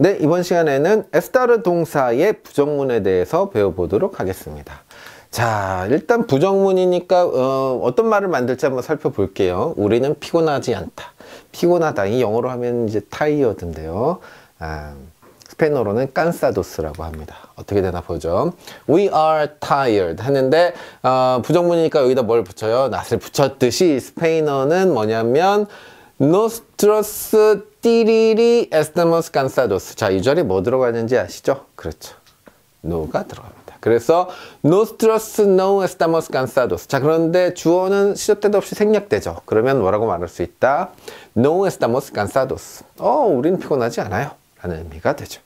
네, 이번 시간에는 에스타르 동사의 부정문에 대해서 배워보도록 하겠습니다. 자, 일단 부정문이니까 어, 어떤 말을 만들지 한번 살펴볼게요. 우리는 피곤하지 않다. 피곤하다. 이 영어로 하면 이제 타이어드인데요. 아, 스페인어로는 깐사도스라고 합니다. 어떻게 되나 보죠. We are tired 하는데 어, 부정문이니까 여기다 뭘 붙여요? 낫을 붙였듯이 스페인어는 뭐냐면 노스트로스 띠리리 에스테모스 간사도스 자이 자리 뭐 들어가는지 아시죠? 그렇죠 노가 들어갑니다 그래서 노스트로스 노 에스테모스 간사도스 자 그런데 주어는 시접 때도 없이 생략되죠 그러면 뭐라고 말할 수 있다 노 에스테모스 간사도스 어 우린 피곤하지 않아요 라는 의미가 되죠